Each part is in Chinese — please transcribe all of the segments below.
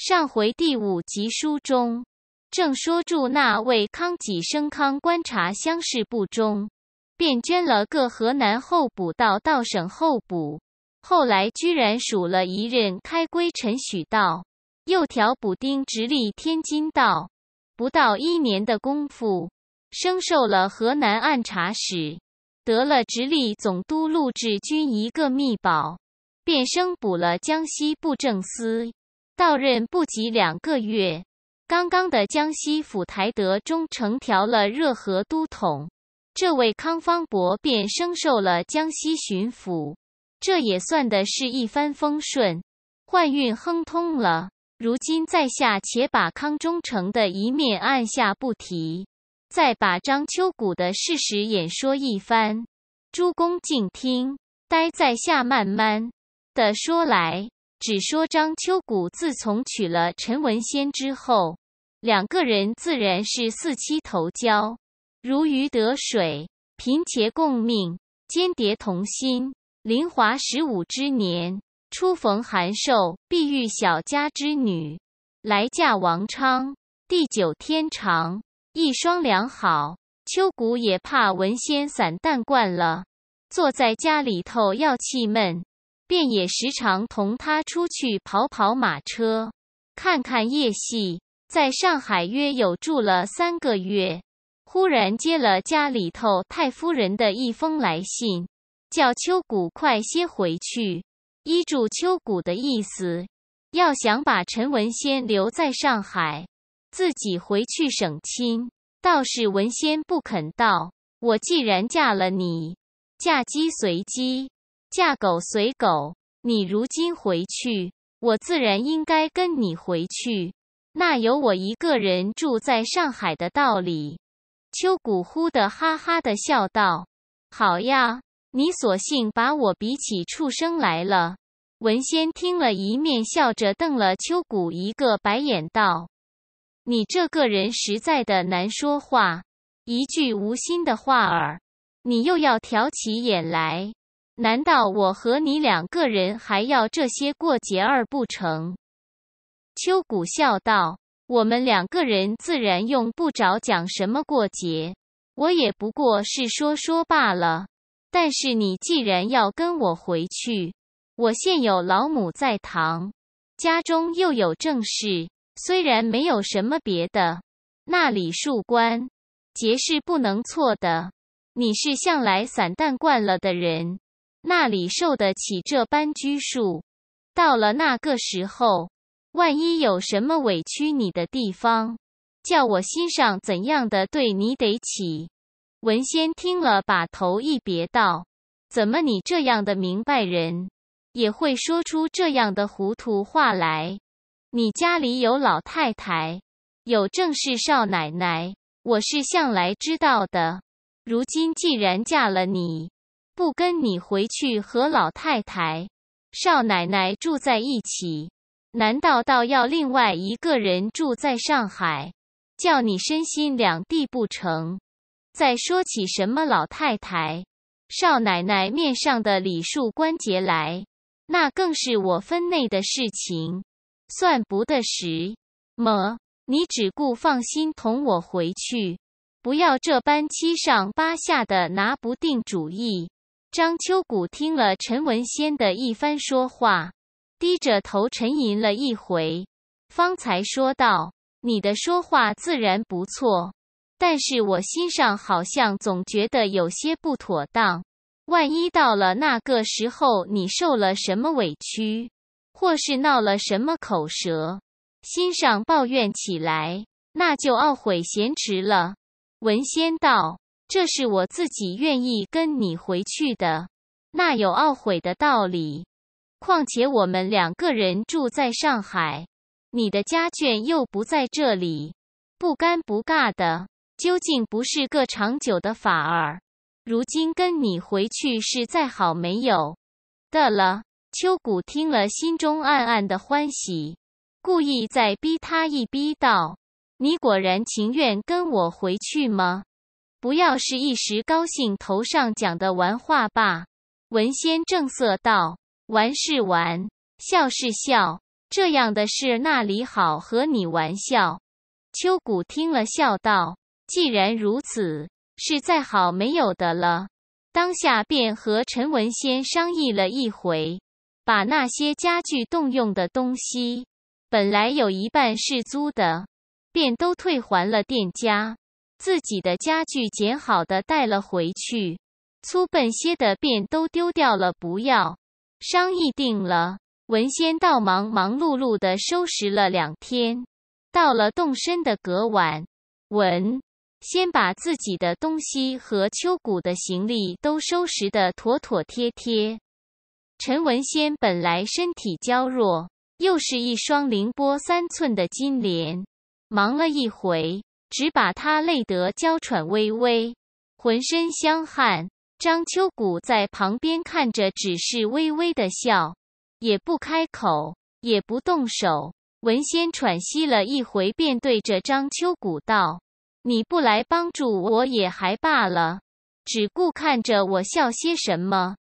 上回第五集书中，正说住那位康济生康观察乡试不中，便捐了个河南候补道道省候补，后来居然署了一任开归陈许道，又调补丁直隶天津道，不到一年的功夫，升授了河南按察使，得了直隶总督陆志军一个密保，便升补了江西布政司。到任不及两个月，刚刚的江西府台德忠成调了热河都统，这位康方伯便升授了江西巡抚，这也算的是一帆风顺，换运亨通了。如今在下且把康忠诚的一面按下不提，再把张秋谷的事实演说一番，诸公静听，待在下慢慢的说来。只说张秋谷自从娶了陈文仙之后，两个人自然是四妻投交，如鱼得水，贫且共命，间谍同心。林华十五之年，初逢韩寿必遇小家之女，来嫁王昌，地久天长，一双良好。秋谷也怕文仙散淡惯了，坐在家里头要气闷。便也时常同他出去跑跑马车，看看夜戏。在上海约有住了三个月，忽然接了家里头太夫人的一封来信，叫秋谷快些回去。依住秋谷的意思，要想把陈文仙留在上海，自己回去省亲，倒是文仙不肯道：“我既然嫁了你，嫁鸡随鸡。嫁狗随狗，你如今回去，我自然应该跟你回去。那有我一个人住在上海的道理？秋谷忽地哈哈地笑道：“好呀，你索性把我比起畜生来了。”文仙听了一面笑着瞪了秋谷一个白眼道：“你这个人实在的难说话，一句无心的话儿，你又要挑起眼来。”难道我和你两个人还要这些过节儿不成？秋谷笑道：“我们两个人自然用不着讲什么过节，我也不过是说说罢了。但是你既然要跟我回去，我现有老母在堂，家中又有正事，虽然没有什么别的，那里树官，节是不能错的。你是向来散淡惯了的人。”那里受得起这般拘束？到了那个时候，万一有什么委屈你的地方，叫我心上怎样的对你得起？文仙听了，把头一别道：“怎么你这样的明白人，也会说出这样的糊涂话来？你家里有老太太，有正室少奶奶，我是向来知道的。如今既然嫁了你。”不跟你回去和老太太、少奶奶住在一起，难道倒要另外一个人住在上海，叫你身心两地不成？再说起什么老太太、少奶奶面上的礼数关节来，那更是我分内的事情，算不得什么。你只顾放心同我回去，不要这般七上八下的拿不定主意。张秋谷听了陈文仙的一番说话，低着头沉吟了一回，方才说道：“你的说话自然不错，但是我心上好像总觉得有些不妥当。万一到了那个时候，你受了什么委屈，或是闹了什么口舌，心上抱怨起来，那就懊悔嫌迟了。”文仙道。这是我自己愿意跟你回去的，那有懊悔的道理。况且我们两个人住在上海，你的家眷又不在这里，不干不尬的，究竟不是个长久的法儿。如今跟你回去是再好没有的了。秋谷听了，心中暗暗的欢喜，故意再逼他一逼道：“你果然情愿跟我回去吗？”不要是一时高兴，头上讲的玩话罢。文仙正色道：“玩是玩，笑是笑，这样的事那里好和你玩笑？”秋谷听了，笑道：“既然如此，是再好没有的了。”当下便和陈文仙商议了一回，把那些家具动用的东西，本来有一半是租的，便都退还了店家。自己的家具捡好的带了回去，粗笨些的便都丢掉了，不要。商议定了，文仙道忙忙碌碌的收拾了两天。到了动身的隔晚，文先把自己的东西和秋谷的行李都收拾得妥妥帖帖。陈文仙本来身体娇弱，又是一双凌波三寸的金莲，忙了一回。只把他累得娇喘微微，浑身香汗。张秋谷在旁边看着，只是微微的笑，也不开口，也不动手。文仙喘息了一回，便对着张秋谷道：“你不来帮助我也还罢了，只顾看着我笑些什么？”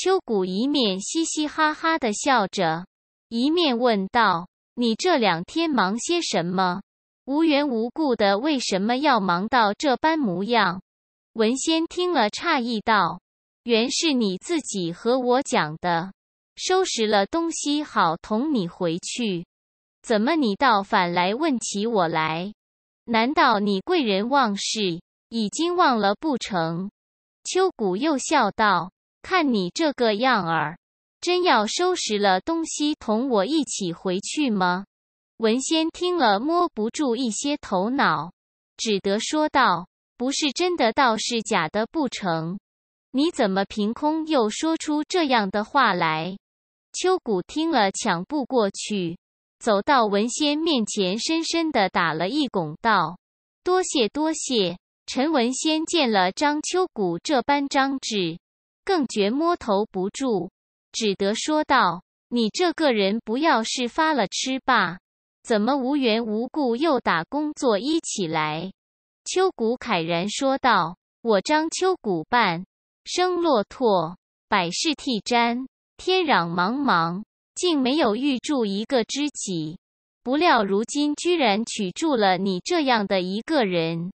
秋谷一面嘻嘻哈哈的笑着，一面问道：“你这两天忙些什么？”无缘无故的，为什么要忙到这般模样？文仙听了，诧异道：“原是你自己和我讲的，收拾了东西好同你回去。怎么你倒反来问起我来？难道你贵人忘事，已经忘了不成？”秋谷又笑道：“看你这个样儿，真要收拾了东西同我一起回去吗？”文仙听了，摸不住一些头脑，只得说道：“不是真的，倒是假的不成？你怎么凭空又说出这样的话来？”秋谷听了，抢步过去，走到文仙面前，深深的打了一拱，道：“多谢多谢。”陈文仙见了张秋谷这般张志，更觉摸头不住，只得说道：“你这个人，不要是发了痴吧？”怎么无缘无故又打工作一起来？秋谷慨然说道：“我张秋谷半生落拓，百事替沾，天壤茫茫，竟没有遇住一个知己。不料如今居然娶住了你这样的一个人，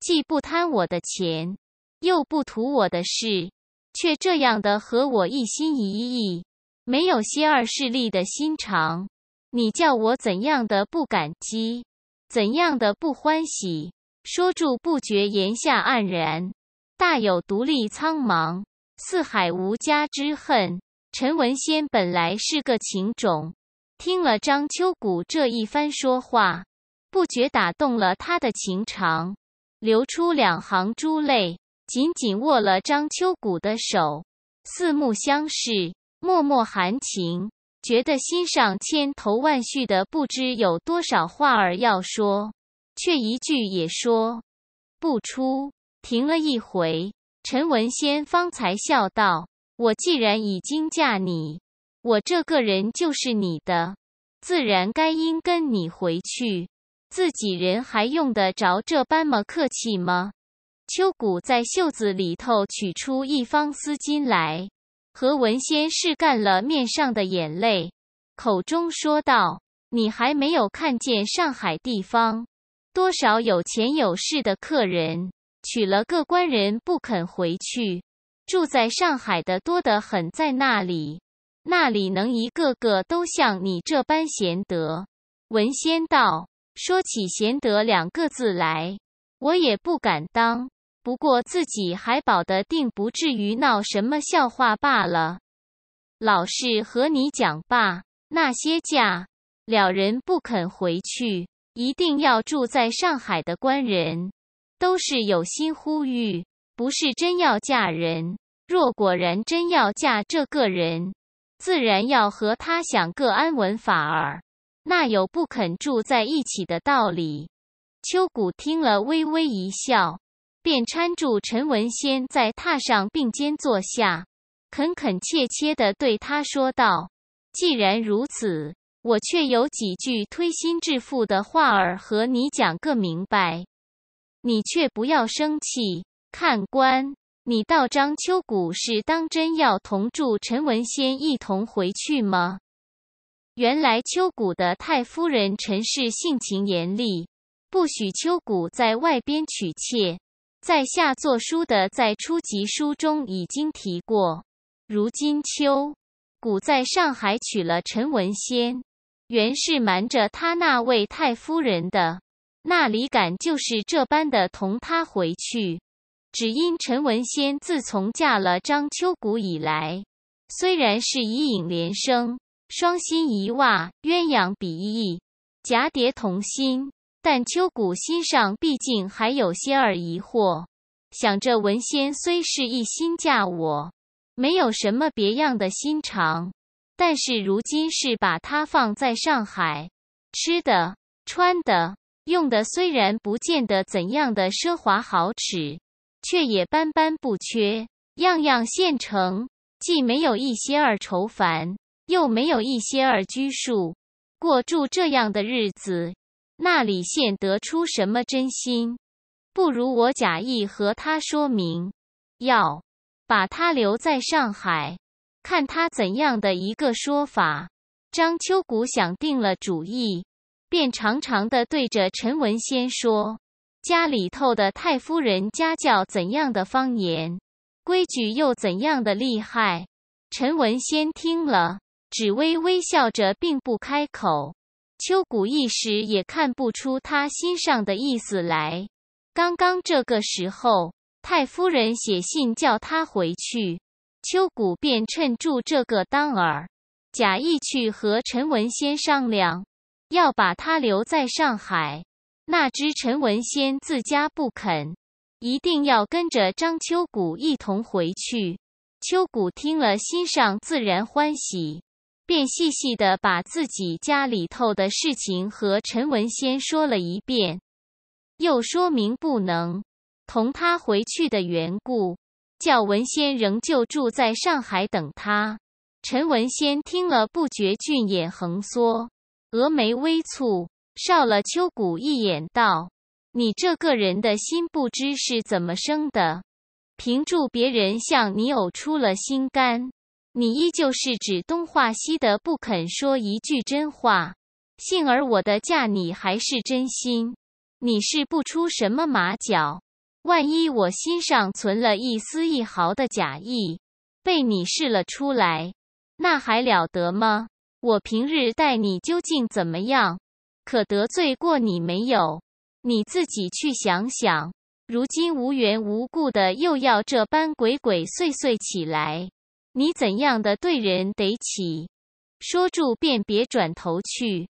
既不贪我的钱，又不图我的事，却这样的和我一心一意，没有些二势利的心肠。”你叫我怎样的不感激，怎样的不欢喜？说住，不觉言下黯然，大有独立苍茫，四海无家之恨。陈文仙本来是个情种，听了张秋谷这一番说话，不觉打动了他的情肠，流出两行珠泪，紧紧握了张秋谷的手，四目相视，脉脉含情。觉得心上千头万绪的，不知有多少话儿要说，却一句也说不出。停了一回，陈文仙方才笑道：“我既然已经嫁你，我这个人就是你的，自然该应跟你回去。自己人还用得着这般么客气吗？”秋谷在袖子里头取出一方丝巾来。何文先是干了面上的眼泪，口中说道：“你还没有看见上海地方，多少有钱有势的客人，娶了个官人不肯回去，住在上海的多得很，在那里，那里能一个个都像你这般贤德？”文仙道：“说起贤德两个字来，我也不敢当。”不过自己还保得定，不至于闹什么笑话罢了。老是和你讲罢，那些嫁了人不肯回去，一定要住在上海的官人，都是有心呼吁，不是真要嫁人。若果然真要嫁这个人，自然要和他想个安稳法儿，那有不肯住在一起的道理。秋谷听了，微微一笑。便搀住陈文仙在榻上并肩坐下，恳恳切切的对他说道：“既然如此，我却有几句推心置腹的话儿和你讲个明白。你却不要生气。看官，你道张秋谷是当真要同住陈文仙一同回去吗？原来秋谷的太夫人陈氏性情严厉，不许秋谷在外边娶妾。”在下作书的，在初级书中已经提过。如今秋谷在上海娶了陈文仙，原是瞒着他那位太夫人的，那里敢就是这般的同他回去？只因陈文仙自从嫁了张秋谷以来，虽然是以影连生，双心一袜，鸳鸯比翼，蛱蝶同心。但秋谷心上毕竟还有些儿疑惑，想着文仙虽是一心嫁我，没有什么别样的心肠，但是如今是把她放在上海，吃的、穿的、用的虽然不见得怎样的奢华豪侈，却也般般不缺，样样现成，既没有一些儿愁烦，又没有一些儿拘束，过住这样的日子。那李现得出什么真心，不如我假意和他说明，要把他留在上海，看他怎样的一个说法。张秋谷想定了主意，便长长的对着陈文仙说：“家里头的太夫人家教怎样的方言，规矩又怎样的厉害。”陈文仙听了，只微微笑着，并不开口。秋谷一时也看不出他心上的意思来。刚刚这个时候，太夫人写信叫他回去，秋谷便趁住这个当儿，假意去和陈文仙商量，要把他留在上海。那知陈文仙自家不肯，一定要跟着张秋谷一同回去。秋谷听了，心上自然欢喜。便细细的把自己家里头的事情和陈文仙说了一遍，又说明不能同他回去的缘故，叫文仙仍旧住在上海等他。陈文仙听了，不觉俊眼横缩，峨眉微蹙，少了秋谷一眼，道：“你这个人的心不知是怎么生的，凭住别人向你呕出了心肝。”你依旧是指东话西的，不肯说一句真话。幸而我的嫁你还是真心，你是不出什么马脚。万一我心上存了一丝一毫的假意，被你试了出来，那还了得吗？我平日待你究竟怎么样，可得罪过你没有？你自己去想想。如今无缘无故的又要这般鬼鬼祟祟起来。你怎样的对人得起？说住便别转头去，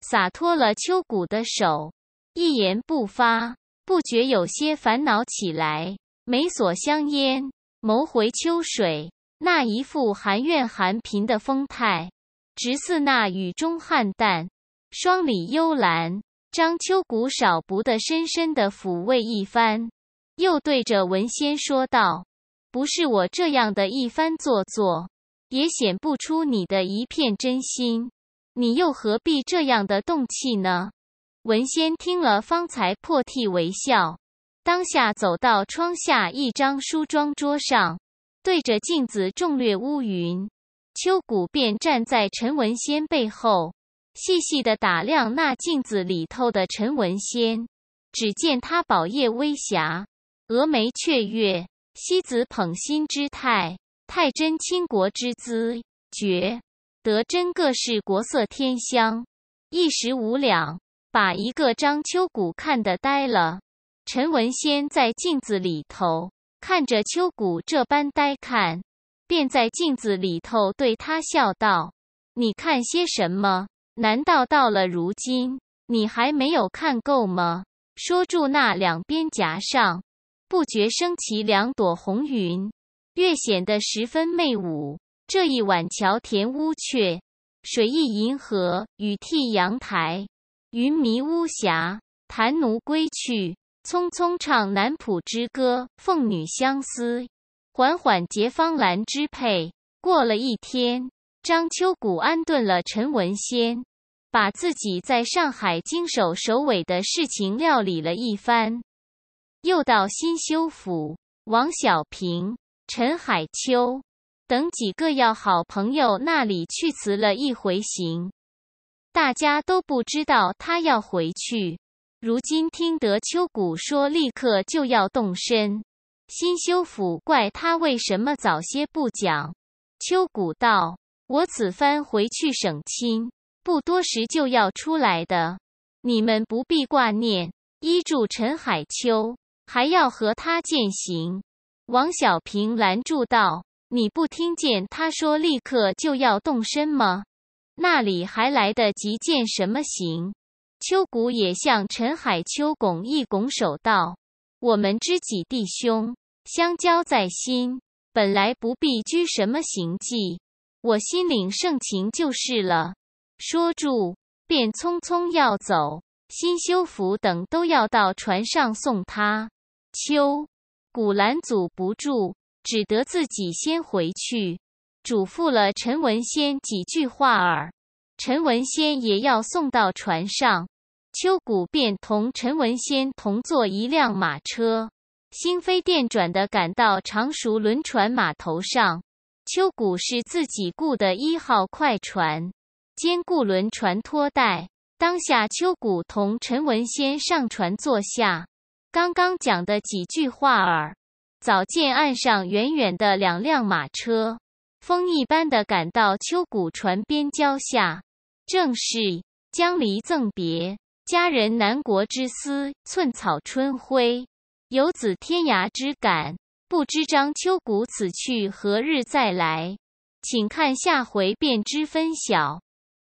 洒脱了秋谷的手，一言不发，不觉有些烦恼起来。眉锁香烟，眸回秋水，那一副含怨含贫的风态，直似那雨中菡萏，霜里幽兰。张秋谷少不得深深的抚慰一番，又对着文仙说道。不是我这样的一番做作，也显不出你的一片真心。你又何必这样的动气呢？文仙听了，方才破涕为笑，当下走到窗下一张梳妆桌上，对着镜子重掠乌云。秋谷便站在陈文仙背后，细细的打量那镜子里头的陈文仙。只见他宝叶微霞，蛾眉雀月。西子捧心之态，太真倾国之姿，绝得真个是国色天香，一时无两，把一个张秋谷看得呆了。陈文仙在镜子里头看着秋谷这般呆看，便在镜子里头对他笑道：“你看些什么？难道到了如今，你还没有看够吗？”说住那两边颊上。不觉升起两朵红云，月显得十分媚妩。这一晚，桥田乌鹊，水溢银河，雨替阳台，云迷巫峡。弹奴归去，匆匆唱南浦之歌；凤女相思，缓缓结芳兰之佩。过了一天，张秋谷安顿了陈文仙，把自己在上海经手首尾的事情料理了一番。又到新修府，王小平、陈海秋等几个要好朋友那里去辞了一回行。大家都不知道他要回去，如今听得秋谷说立刻就要动身，新修府怪他为什么早些不讲。秋谷道：“我此番回去省亲，不多时就要出来的，你们不必挂念，依住陈海秋。”还要和他践行，王小平拦住道：“你不听见他说立刻就要动身吗？那里还来得及见什么行？”秋谷也向陈海秋拱一拱手道：“我们知己弟兄相交在心，本来不必拘什么行迹，我心领盛情就是了。”说住，便匆匆要走。新修福等都要到船上送他。秋谷拦阻不住，只得自己先回去，嘱咐了陈文仙几句话儿。陈文仙也要送到船上，秋谷便同陈文仙同坐一辆马车，心飞电转的赶到常熟轮船码头上。秋谷是自己雇的一号快船，兼顾轮船拖带。当下秋谷同陈文仙上船坐下。刚刚讲的几句话儿，早见岸上远远的两辆马车，风一般的赶到秋谷船边礁下。正是江离赠别，佳人南国之思，寸草春晖，游子天涯之感。不知张秋谷此去何日再来，请看下回便知分晓。